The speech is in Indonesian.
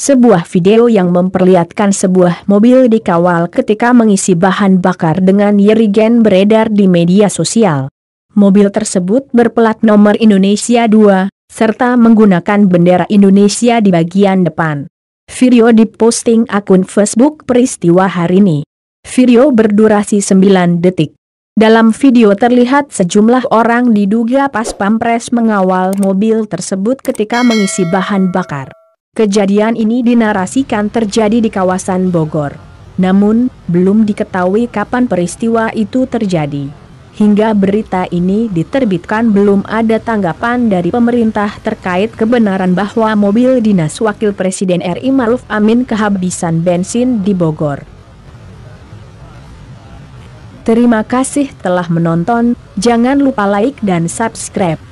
Sebuah video yang memperlihatkan sebuah mobil dikawal ketika mengisi bahan bakar dengan yerigen beredar di media sosial. Mobil tersebut berplat nomor Indonesia 2, serta menggunakan bendera Indonesia di bagian depan. Video diposting akun Facebook peristiwa hari ini. Video berdurasi 9 detik. Dalam video terlihat sejumlah orang diduga pas pampres mengawal mobil tersebut ketika mengisi bahan bakar. Kejadian ini dinarasikan terjadi di kawasan Bogor. Namun, belum diketahui kapan peristiwa itu terjadi. Hingga berita ini diterbitkan belum ada tanggapan dari pemerintah terkait kebenaran bahwa mobil dinas Wakil Presiden RI Maruf Amin kehabisan bensin di Bogor. Terima kasih telah menonton, jangan lupa like dan subscribe.